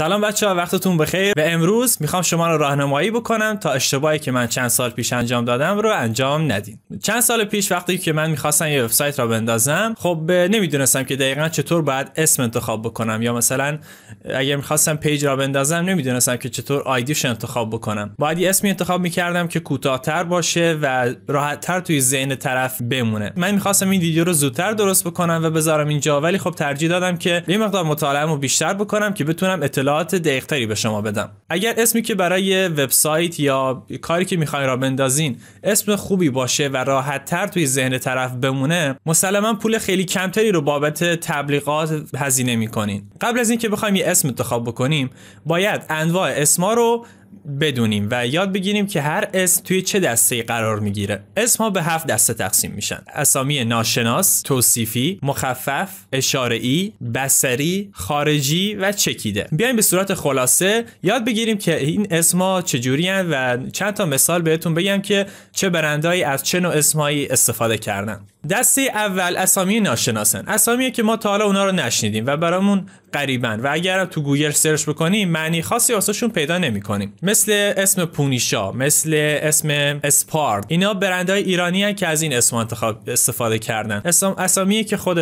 سلام بچه ها وقتتون بخیر به امروز میخوام شما رو راهنمایی بکنم تا اشتباهی که من چند سال پیش انجام دادم رو انجام ندین چند سال پیش وقتی که من میخواستم یه وبسایت را بندازم خب نمیدونستم که دقیقا چطور باید اسم انتخاب بکنم یا مثلا اگر میخواستم پیج را بندازم نمیدونستم که چطور آیدیش انتخاب بکنم باید یه اسمی انتخاب میکردم که کوتاهتر باشه و راحتتر توی ذهن طرف بمونه من میخواستم این ویدیو رو زودتر درست بکنم و بذارم اینجا ولی خب ترجیح دادم که یه مقدار مطالعه بیشتر بکنم که بتونم اطلاع اطلاعات دقیقتری به شما بدم اگر اسمی که برای وبسایت یا کاری که میخواین را بندازین اسم خوبی باشه و تر توی ذهن طرف بمونه مسلما پول خیلی کمتری رو بابت تبلیغات هزینه میکنین قبل از اینکه بخوایم یه اسم انتخاب بکنیم باید انواع اسما رو بدونیم و یاد بگیریم که هر اسم توی چه دسته قرار میگیره اسم ها به هفت دسته تقسیم میشن اسامی ناشناس توصیفی مخفف اشاره‌ای بسری خارجی و چکیده بیایم به صورت خلاصه یاد بگیریم که این اسما چجوری و چند تا مثال بهتون بگم که چه برندهایی از چه نوع اسمایی استفاده کردن دسته اول اسامی ناشناسن اسامی که ما تا حالا اونا رو نشنیدیم و برامون قریبا و اگرم تو گوگل سرچ بکنیم معنی خاصی واسهشون پیدا نمیکنیم مثل اسم پونیشا مثل اسم اسپارد اینا برندهای ایرانی هن که از این اسم انتخاب استفاده کردن اسم اسامی که خود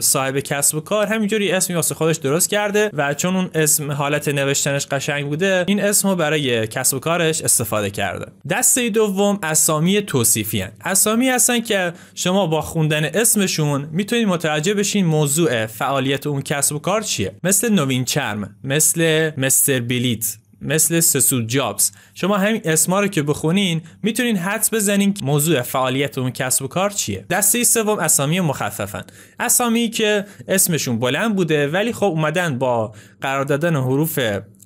صاحب کسب و کار همینجوری اسمی واسه خودش درست کرده و چون اون اسم حالت نوشتنش قشنگ بوده این اسمو برای کسب و کارش استفاده کرده دسته دوم اسامی توصیفی هن. اسامی هستن که شما با خوندن اسمشون میتونید متوجه بشین موضوع فعالیت اون کسب و کار چیه مثل نوین چرم مثل مستر بلیت مثل سسود جابز شما همین اسما رو که بخونین میتونین حدس بزنین موضوع فعالیت اون کسب و کار چیه دسته سوم اسامی مخففن اسامی که اسمشون بلند بوده ولی خب اومدن با قرار دادن حروف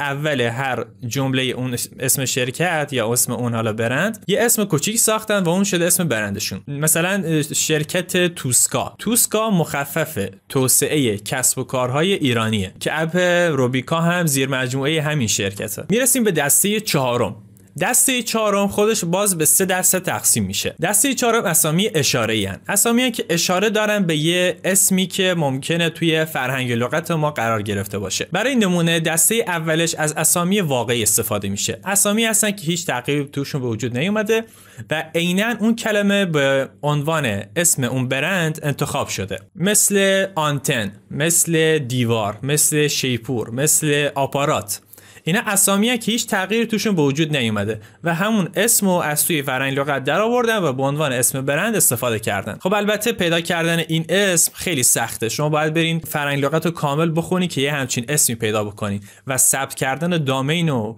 اول هر جمله اون اسم شرکت یا اسم اون حالا برند یه اسم کوچیک ساختن و اون شده اسم برندشون مثلا شرکت توسکا توسکا مخفف توسعه کسب و کارهای ایرانیه که اپ روبیکا هم زیر مجموعه همین شرکته میرسیم به دسته چهارم دسته چهارم خودش باز به سه دسته تقسیم میشه دسته چهارم اسامی اشاره این اسامی که اشاره دارن به یه اسمی که ممکنه توی فرهنگ لغت ما قرار گرفته باشه برای نمونه دسته اولش از اسامی واقعی استفاده میشه اسامی هستن که هیچ تغییری توشون به وجود نیومده و عینا اون کلمه به عنوان اسم اون برند انتخاب شده مثل آنتن مثل دیوار مثل شیپور مثل آپارات اینا اسامی که هیچ تغییر توشون به وجود نیومده و همون اسم از توی فرنگ لغت در آوردن و به عنوان اسم برند استفاده کردن خب البته پیدا کردن این اسم خیلی سخته شما باید برین فرنگ لغت رو کامل بخونی که یه همچین اسمی پیدا بکنی و ثبت کردن دامین و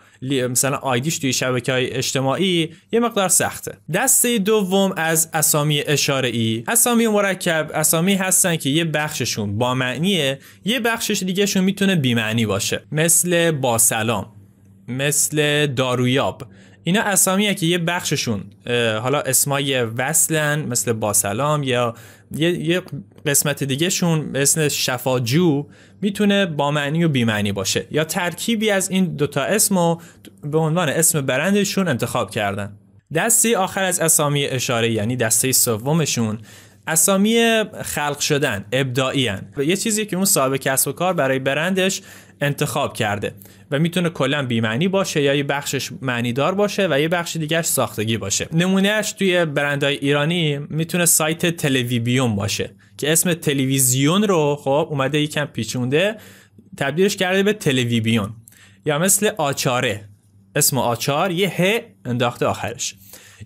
مثلا آیدیش توی شبکه های اجتماعی یه مقدار سخته دسته دوم از اسامی اشاره ای اسامی مرکب اسامی هستن که یه بخششون با معنیه یه بخشش دیگهشون میتونه بی معنی باشه مثل با مثل دارویاب اینا اسامیه که یه بخششون حالا اسمای وصلن مثل باسلام یا یه قسمت دیگه شون مثل شفاجو میتونه با معنی و بیمعنی باشه یا ترکیبی از این دوتا اسمو به عنوان اسم برندشون انتخاب کردن دسته آخر از اسامی اشاره یعنی دسته سومشون اسامی خلق شدن ابداعی هن. و یه چیزی که اون صاحب کسب و کار برای برندش انتخاب کرده و میتونه کلا بیمعنی باشه یا یه بخشش معنیدار باشه و یه بخش دیگرش ساختگی باشه نمونهش توی برندهای ایرانی میتونه سایت تلویبیون باشه که اسم تلویزیون رو خب اومده یکم پیچونده تبدیلش کرده به تلویبیون یا مثل آچاره اسم آچار یه ه انداخته آخرش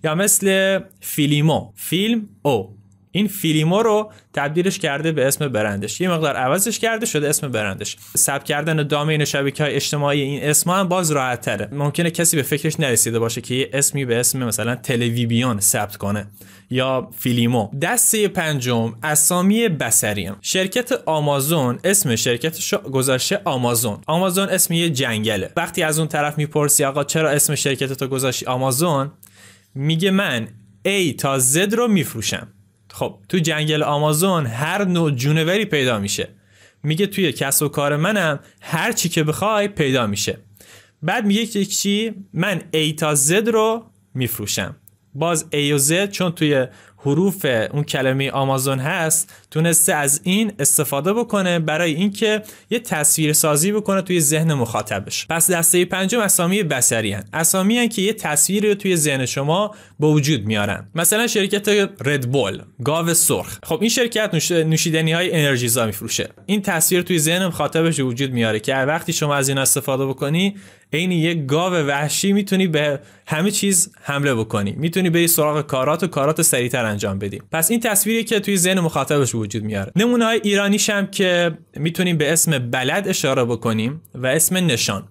یا مثل فیلیمو فیلم او این فیلیمو رو تبدیلش کرده به اسم برندش یه مقدار عوضش کرده شده اسم برندش ثبت کردن دامین شبکه های اجتماعی این اسم هم باز راحت تره ممکنه کسی به فکرش نرسیده باشه که یه اسمی به اسم مثلا تلویبیون ثبت کنه یا فیلیمو دسته پنجم اسامی بسریم شرکت آمازون اسم شرکتش گذاشته آمازون آمازون اسم یه جنگله وقتی از اون طرف میپرسی آقا چرا اسم تو گذاشتی آمازون میگه من A تا Z رو میفروشم خب تو جنگل آمازون هر نوع جونوری پیدا میشه میگه توی کسب و کار منم هر چی که بخوای پیدا میشه بعد میگه که چی من A تا Z رو میفروشم باز A و Z چون توی حروف اون کلمه آمازون هست تونسته از این استفاده بکنه برای اینکه یه تصویر سازی بکنه توی ذهن مخاطبش پس دسته پنجم اسامی بسری هن. اسامی هن که یه تصویری رو توی ذهن شما به وجود میارن مثلا شرکت ردبول گاو سرخ خب این شرکت نوشیدنی های انرژیزا میفروشه این تصویر توی ذهن مخاطبش وجود میاره که وقتی شما از این استفاده بکنی عین یه گاو وحشی میتونی به همه چیز حمله بکنی میتونی بری سراغ کارات و کارات سریعتر انجام بدی پس این تصویری که توی ذهن مخاطبش وجود میاره نمونه های ایرانیش هم که میتونیم به اسم بلد اشاره بکنیم و اسم نشان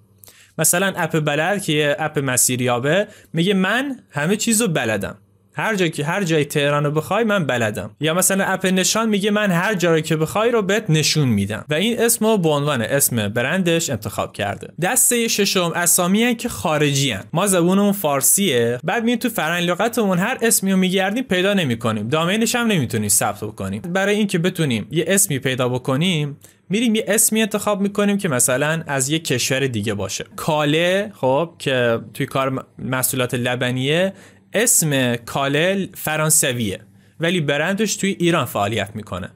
مثلا اپ بلد که یه اپ مسیریابه میگه من همه چیز رو بلدم هر جایی که هر جای تهران رو بخوای من بلدم یا مثلا اپ نشان میگه من هر جایی که بخوای رو بهت نشون میدم و این اسم رو به عنوان اسم برندش انتخاب کرده دسته ششم اسامی که خارجی هن. ما زبونمون فارسیه بعد میایم تو فرهنگ لغتمون هر اسمی رو میگردیم پیدا نمیکنیم دامینش هم نمیتونیم ثبت بکنیم برای اینکه بتونیم یه اسمی پیدا بکنیم میریم یه اسمی انتخاب میکنیم که مثلا از یه کشور دیگه باشه کاله خب که توی کار محصولات لبنیه اسم کالل فرانسویه ولی برندش توی ایران فعالیت میکنه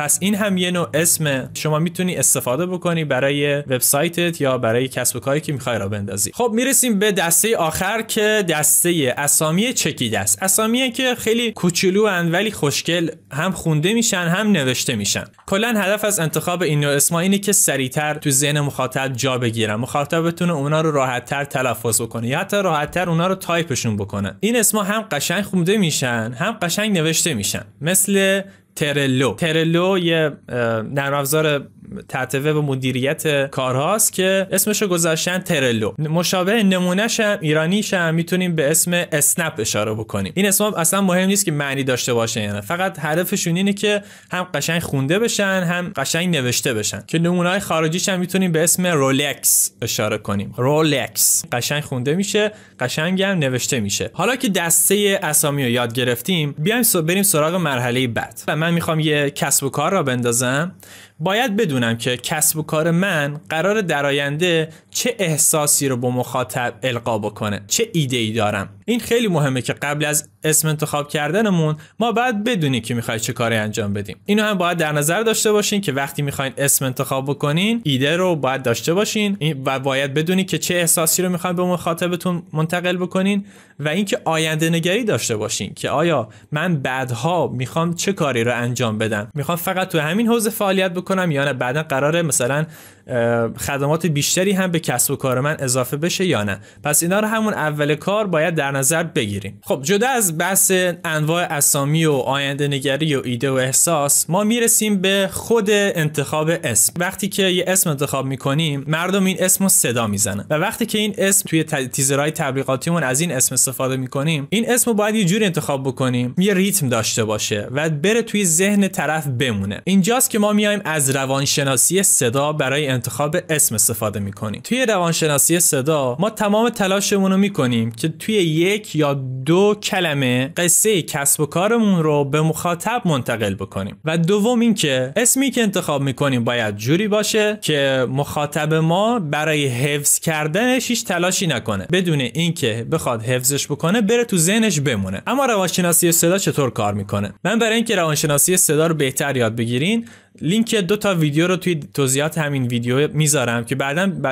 پس این هم یه نوع اسم شما میتونی استفاده بکنی برای وبسایتت یا برای کسب و کاری که میخوای را بندازی خب میرسیم به دسته آخر که دسته اسامی چکیده است اسامی که خیلی کوچولو اند ولی خوشگل هم خونده میشن هم نوشته میشن کلا هدف از انتخاب این نوع اسما اینه که سریعتر تو ذهن مخاطب جا بگیرن مخاطبتون اونا رو راحتتر تلفظ بکنه یا حتی راحتتر اونا رو تایپشون بکنه این اسما هم قشنگ خونده میشن هم قشنگ نوشته میشن مثل ترلو ترلو یه نرم افزار تحت و مدیریت کارهاست که اسمشو گذاشتن ترلو مشابه نمونهش هم ایرانیش هم میتونیم به اسم اسنپ اشاره بکنیم این اسم اصلا مهم نیست که معنی داشته باشه یعنی فقط هدفشون اینه که هم قشنگ خونده بشن هم قشنگ نوشته بشن که نمونه های خارجیش هم میتونیم به اسم رولکس اشاره کنیم رولکس قشنگ خونده میشه قشنگ هم نوشته میشه حالا که دسته اسامی رو یاد گرفتیم بیایم بریم سراغ مرحله بعد و من میخوام یه کسب و کار را بندازم باید بدونم که کسب و کار من قرار در آینده چه احساسی رو با مخاطب القا بکنه چه ایده ای دارم این خیلی مهمه که قبل از اسم انتخاب کردنمون ما باید بدونی که میخواید چه کاری انجام بدیم اینو هم باید در نظر داشته باشین که وقتی میخواین اسم انتخاب بکنین ایده رو باید داشته باشین و باید بدونی که چه احساسی رو میخواین به مخاطبتون منتقل بکنین و اینکه آینده نگری داشته باشین که آیا من بعدها میخوام چه کاری رو انجام بدم میخوام فقط تو همین حوزه فعالیت بکنم یا نه بعدا قراره مثلا خدمات بیشتری هم به کسب و کار من اضافه بشه یا نه پس اینا رو همون اول کار باید در نظر بگیریم خب جدا از بحث انواع اسامی و آینده نگری و ایده و احساس ما میرسیم به خود انتخاب اسم وقتی که یه اسم انتخاب میکنیم مردم این اسم رو صدا میزنن و وقتی که این اسم توی تیزرهای تبلیغاتیمون از این اسم استفاده میکنیم این اسم رو باید یه جوری انتخاب بکنیم یه ریتم داشته باشه و بره توی ذهن طرف بمونه اینجاست که ما میایم از روانشناسی صدا برای انتخاب اسم استفاده میکنیم توی روانشناسی صدا ما تمام تلاشمون رو میکنیم که توی یک یا دو کلمه قصه کسب و کارمون رو به مخاطب منتقل بکنیم و دوم اینکه اسمی که انتخاب میکنیم باید جوری باشه که مخاطب ما برای حفظ کردنش هیچ تلاشی نکنه بدون اینکه بخواد حفظش بکنه بره تو ذهنش بمونه اما روانشناسی صدا چطور کار میکنه من برای اینکه روانشناسی صدا رو بهتر یاد بگیرین لینک دو تا ویدیو رو توی توضیحات همین ویدیو میذارم که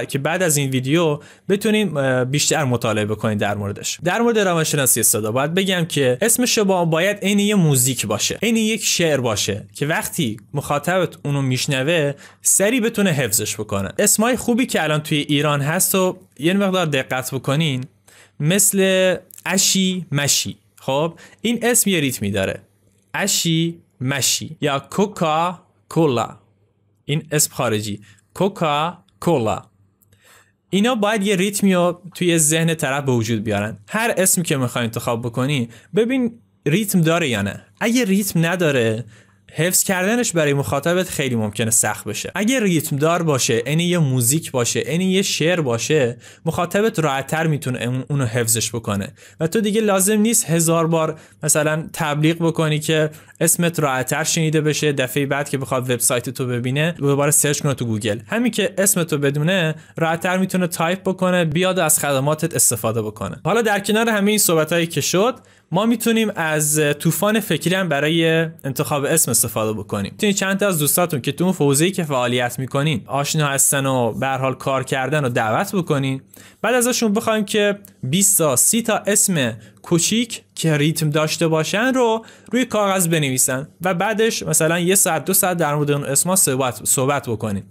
که بعد از این ویدیو بتونین بیشتر مطالعه بکنید در موردش در مورد روانشناسی صدا باید بگم که اسم شما باید عین یه موزیک باشه عین یک شعر باشه که وقتی مخاطبت اونو میشنوه سری بتونه حفظش بکنه اسمای خوبی که الان توی ایران هست و یه مقدار دقت بکنین مثل اشی مشی خب این اسم یه ریتمی داره اشی مشی یا کوکا کولا این اسم خارجی کوکا کولا اینا باید یه ریتمی رو توی ذهن طرف به وجود بیارن هر اسمی که میخوای انتخاب بکنی ببین ریتم داره یا نه اگه ریتم نداره حفظ کردنش برای مخاطبت خیلی ممکنه سخت بشه اگه ریتم دار باشه انی یه موزیک باشه انی یه شعر باشه مخاطبت راحتتر میتونه اونو حفظش بکنه و تو دیگه لازم نیست هزار بار مثلا تبلیغ بکنی که اسمت راحتتر شنیده بشه دفعه بعد که بخواد وبسایت تو ببینه دوباره سرچ کنه تو گوگل همین که اسم تو بدونه راحتتر میتونه تایپ بکنه بیاد از خدماتت استفاده بکنه حالا در کنار همه این صحبتایی که شد ما میتونیم از طوفان فکری هم برای انتخاب اسم استفاده بکنیم میتونید چند تا از دوستاتون که تو اون فوزی که فعالیت میکنین آشنا هستن و به حال کار کردن و دعوت بکنین بعد ازشون بخوایم که 20 تا 30 تا اسم کوچیک که ریتم داشته باشن رو روی کاغذ بنویسن و بعدش مثلا یه ساعت دو ساعت در مورد اون اسما صحبت صحبت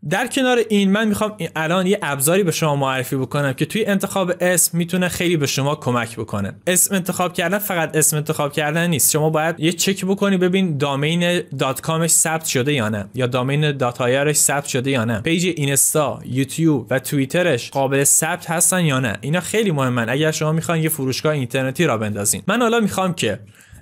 در کنار این من میخوام الان یه ابزاری به شما معرفی بکنم که توی انتخاب اسم میتونه خیلی به شما کمک بکنه اسم انتخاب کردن فقط اسم انتخاب کردن نیست شما باید یه چک بکنی ببین دامین دات کامش ثبت شده یا نه یا دامین دات آیرش ثبت شده یا نه پیج اینستا یوتیوب و توییترش قابل ثبت هستن یا نه اینا خیلی مهمن اگر شما میخوان یه فروشگاه اینترنتی را بندازین من میخوام که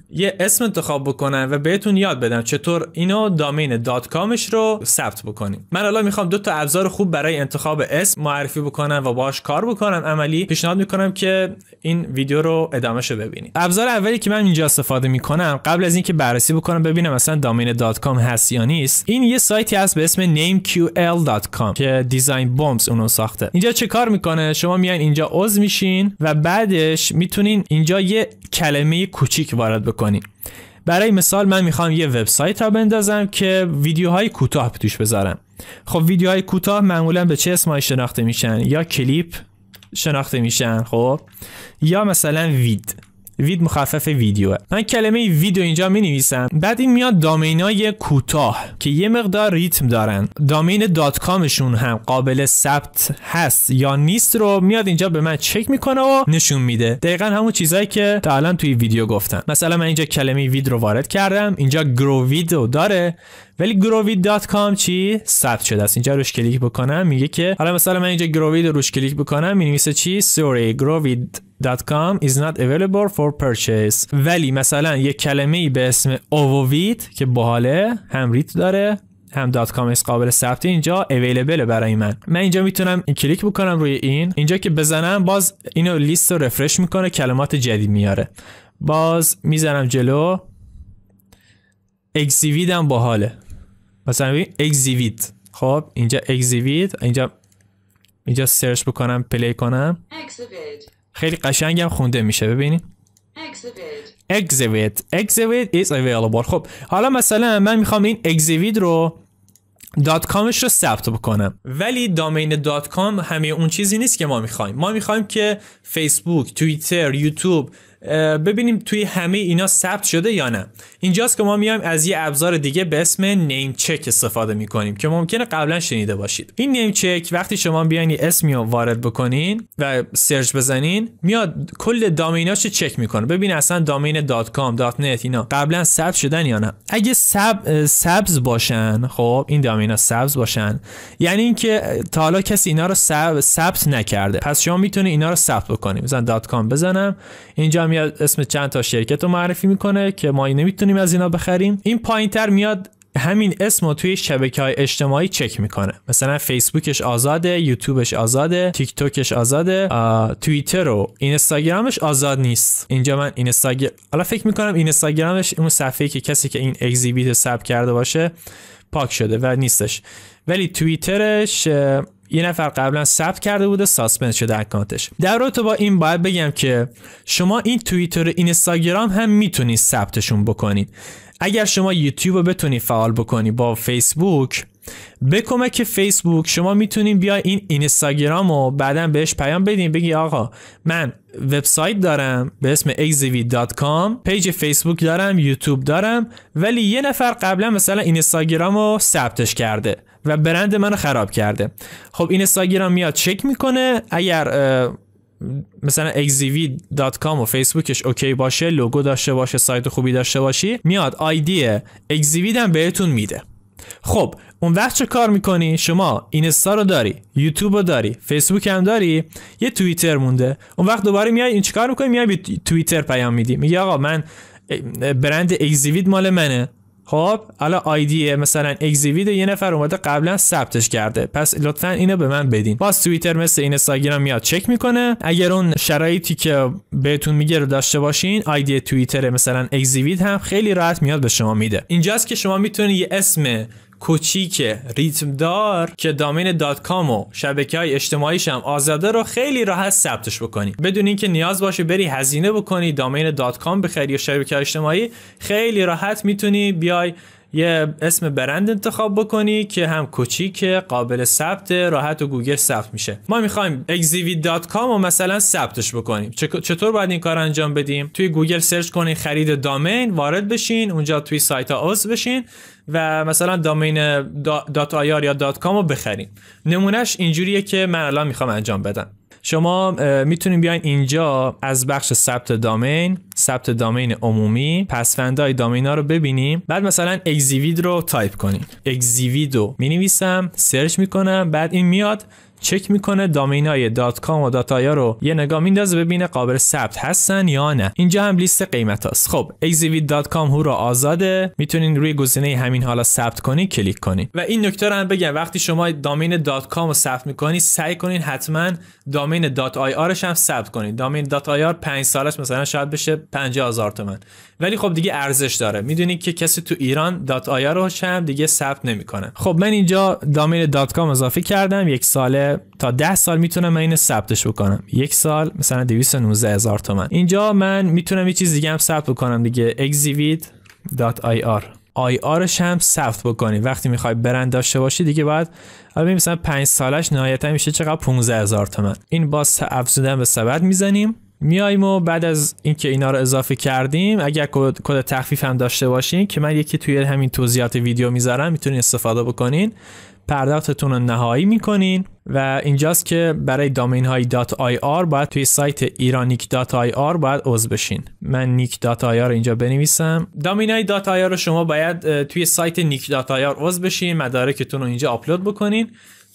یه اسم انتخاب بکنن و بهتون یاد بدم چطور اینو دامین دات کامش رو ثبت بکنیم من الان میخوام دو تا ابزار خوب برای انتخاب اسم معرفی بکنم و باش کار بکنم عملی پیشنهاد میکنم که این ویدیو رو شو ببینید ابزار اولی که من اینجا استفاده میکنم قبل از اینکه بررسی بکنم ببینم مثلا دامین دات کام هست یا نیست این یه سایتی هست به اسم nameql.com که دیزاین بمبز اونو ساخته اینجا چه کار میکنه شما میان اینجا عضو میشین و بعدش میتونین اینجا یه کلمه کوچیک وارد برای مثال من میخوام یه وبسایت را بندازم که ویدیوهای کوتاه توش بذارم خب ویدیوهای کوتاه معمولا به چه اسمایی شناخته میشن یا کلیپ شناخته میشن خب یا مثلا وید وید مخفف ویدیوه من کلمه ویدیو اینجا می نویسم بعد این میاد دامین های کوتاه که یه مقدار ریتم دارن دامین دات کامشون هم قابل ثبت هست یا نیست رو میاد اینجا به من چک میکنه و نشون میده دقیقا همون چیزایی که تا الان توی ویدیو گفتم مثلا من اینجا کلمه وید رو وارد کردم اینجا گرو رو داره ولی growvid.com چی ثبت شده است اینجا روش کلیک بکنم میگه که حالا مثلا من اینجا گرووید روش کلیک بکنم می چی sorry growvid .com is not available for purchase ولی مثلا یک کلمه ای به اسم اوووید که باحاله هم ریت داره هم دات کام قابل ثبت اینجا اویلیبل برای من من اینجا میتونم این کلیک بکنم روی این اینجا که بزنم باز اینو لیست رو رفرش میکنه کلمات جدید میاره باز میزنم جلو اگزیوید هم باحاله مثلا ببین اگزیوید خب اینجا اگزیوید اینجا اینجا سرچ بکنم پلی کنم خیلی قشنگم خونده میشه ببینید exhibit exhibit is available خب حالا مثلا من میخوام این exhibit رو دات کامش رو ثبت بکنم ولی دامین دات کام همه اون چیزی نیست که ما میخوایم ما میخوایم که فیسبوک توییتر یوتیوب ببینیم توی همه اینا ثبت شده یا نه اینجاست که ما میایم از یه ابزار دیگه به اسم نیم چک استفاده میکنیم که ممکنه قبلا شنیده باشید این نیم چک وقتی شما بیاین اسمی رو وارد بکنین و سرچ بزنین میاد کل دامیناش چک میکنه ببین اصلا دامین دات .net اینا قبلا ثبت شدن یا نه اگه سب سبز باشن خب این دامینا سبز باشن یعنی اینکه تا حالا کسی اینا رو ثبت نکرده پس شما میتونه اینا رو ثبت بکنیم مثلا کام بزنم اینجا میاد اسم چند تا شرکت رو معرفی میکنه که ما نمیتونیم از اینا بخریم این پایین تر میاد همین اسم رو توی شبکه های اجتماعی چک میکنه مثلا فیسبوکش آزاده یوتیوبش آزاده تیک توکش آزاده توییتر و اینستاگرامش آزاد نیست اینجا من اینستاگرام حالا فکر میکنم اینستاگرامش اون صفحه که کسی که این اگزیبیت ثبت کرده باشه پاک شده و نیستش ولی توییترش یه نفر قبلا ثبت کرده بوده ساسپند شده اکانتش در رابطه با این باید بگم که شما این توییتر و اینستاگرام هم میتونید ثبتشون بکنید اگر شما یوتیوب رو بتونی فعال بکنی با فیسبوک به کمک فیسبوک شما میتونین بیا این اینستاگرام رو بعدا بهش پیام بدین بگی آقا من وبسایت دارم به اسم exivit.com پیج فیسبوک دارم یوتیوب دارم ولی یه نفر قبلا مثلا اینستاگرام رو ثبتش کرده و برند رو خراب کرده خب اینستاگرام میاد چک میکنه اگر مثلا exivit.com و فیسبوکش اوکی باشه لوگو داشته باشه سایت خوبی داشته باشی میاد آیدی exivit بهتون میده خب اون وقت چه کار میکنی شما اینستا رو داری یوتیوب رو داری فیسبوک هم داری یه توییتر مونده اون وقت دوباره میای این چیکار میکنی میای به توییتر پیام میدی میگه آقا من برند اگزیوید مال منه خب حالا آیدی مثلا اگزیوید یه نفر اومده قبلا ثبتش کرده پس لطفا اینو به من بدین باز توییتر مثل این اینستاگرام میاد چک میکنه اگر اون شرایطی که بهتون میگه رو داشته باشین آیدی توییتر مثلا اگزیوید هم خیلی راحت میاد به شما میده اینجاست که شما میتونید یه اسم کوچیک دار که دامین دات کام و شبکه های اجتماعیش هم آزاده رو خیلی راحت ثبتش بکنی بدون اینکه نیاز باشه بری هزینه بکنی دامین دات کام بخری یا شبکه اجتماعی خیلی راحت میتونی بیای یه اسم برند انتخاب بکنی که هم کوچیکه قابل ثبت راحت و گوگل ثبت میشه ما میخوایم exhibit.com رو مثلا ثبتش بکنیم چطور باید این کار انجام بدیم توی گوگل سرچ کنین خرید دامین وارد بشین اونجا توی سایت ها بشین و مثلا دامین دات یا دات رو بخریم نمونهش اینجوریه که من الان میخوام انجام بدم شما میتونین بیاین اینجا از بخش ثبت دامین ثبت دامین عمومی پسفندهای دامین ها رو ببینیم بعد مثلا اگزیوید رو تایپ کنیم اگزیوید رو می نویسم سرچ میکنم بعد این میاد چک میکنه دامین های دات کام و دات آیا رو یه نگاه میندازه ببینه قابل ثبت هستن یا نه اینجا هم لیست قیمت هاست خب هو رو آزاده میتونین روی گزینه همین حالا ثبت کنی کلیک کنید. و این نکته رو هم بگم وقتی شما دامین دات کام رو ثبت میکنی سعی کنین حتما دامین دات آی آرش هم ثبت کنین دامین دات آی آر 5 سالش مثلا شاید بشه 50 هزار تومن ولی خب دیگه ارزش داره میدونید که کسی تو ایران دات آیا رو هم دیگه ثبت نمیکنه خب من اینجا دامین دات کام اضافه کردم یک ساله تا 10 سال میتونم من اینو ثبتش بکنم یک سال مثلا 219 هزار تومن اینجا من میتونم یه چیز دیگه هم ثبت بکنم دیگه exhibit.ir آی آرش هم ثبت بکنی وقتی میخوای برند داشته باشی دیگه باید حالا مثلا 5 سالش نهایتا میشه چقدر هزار تومن این باز افزودن به سبد میزنیم میاییم و بعد از اینکه اینا رو اضافه کردیم اگر کد تخفیف هم داشته باشین که من یکی توی همین توضیحات ویدیو میذارم میتونین استفاده بکنین پرداختتون رو نهایی میکنین و اینجاست که برای دامین های .ir باید توی سایت آر باید عوض بشین من آی رو اینجا بنویسم دامین های آر رو شما باید توی سایت نیک عضو بشین مدارکتون رو اینجا آپلود بکنین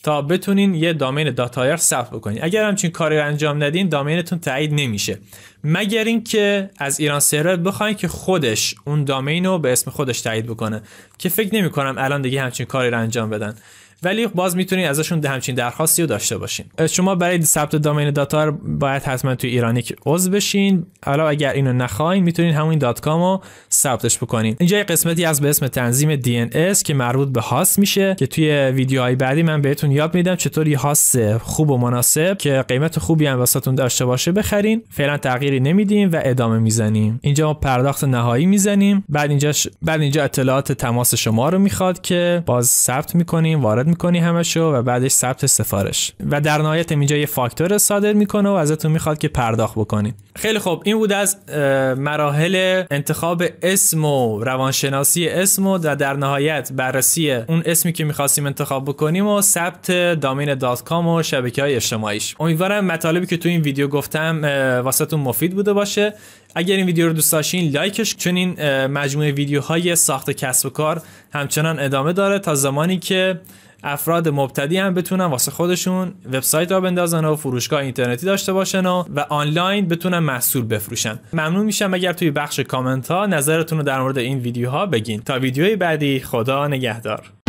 تا بتونین یه دامین داتایر ثبت بکنین اگر همچین کاری رو انجام ندین دامینتون تایید نمیشه مگر اینکه از ایران سرور بخواین که خودش اون دامین رو به اسم خودش تایید بکنه که فکر نمی کنم الان دیگه همچین کاری رو انجام بدن ولی باز میتونید ازشون همچین درخواستی رو داشته باشین شما برای ثبت دامین داتا باید حتما توی ایرانیک عضو بشین حالا اگر اینو نخواین میتونین همون دات کام رو ثبتش بکنین اینجا یه قسمتی از به اسم تنظیم DNS که مربوط به هاست میشه که توی ویدیوهای بعدی من بهتون یاد میدم چطور یه هاست خوب و مناسب که قیمت خوبی هم واسهتون داشته باشه بخرین فعلا تغییری نمیدیم و ادامه میزنیم اینجا ما پرداخت نهایی میزنیم بعد اینجا بعد اینجا اطلاعات تماس شما رو میخواد که باز ثبت میکنیم وارد میکنی همشو و بعدش ثبت سفارش و در نهایت اینجا یه فاکتور صادر میکنه و ازتون میخواد که پرداخت بکنید خیلی خوب این بود از مراحل انتخاب اسم و روانشناسی اسم و در نهایت بررسی اون اسمی که میخواستیم انتخاب بکنیم و ثبت دامین دات کام و شبکه های اجتماعیش امیدوارم مطالبی که تو این ویدیو گفتم واسهتون مفید بوده باشه اگر این ویدیو رو دوست داشتین لایکش این مجموعه ویدیوهای ساخت کسب و کار همچنان ادامه داره تا زمانی که افراد مبتدی هم بتونن واسه خودشون وبسایت را بندازن و فروشگاه اینترنتی داشته باشن و, و آنلاین بتونن محصول بفروشن ممنون میشم اگر توی بخش کامنت ها نظرتون رو در مورد این ویدیوها بگین تا ویدیوی بعدی خدا نگهدار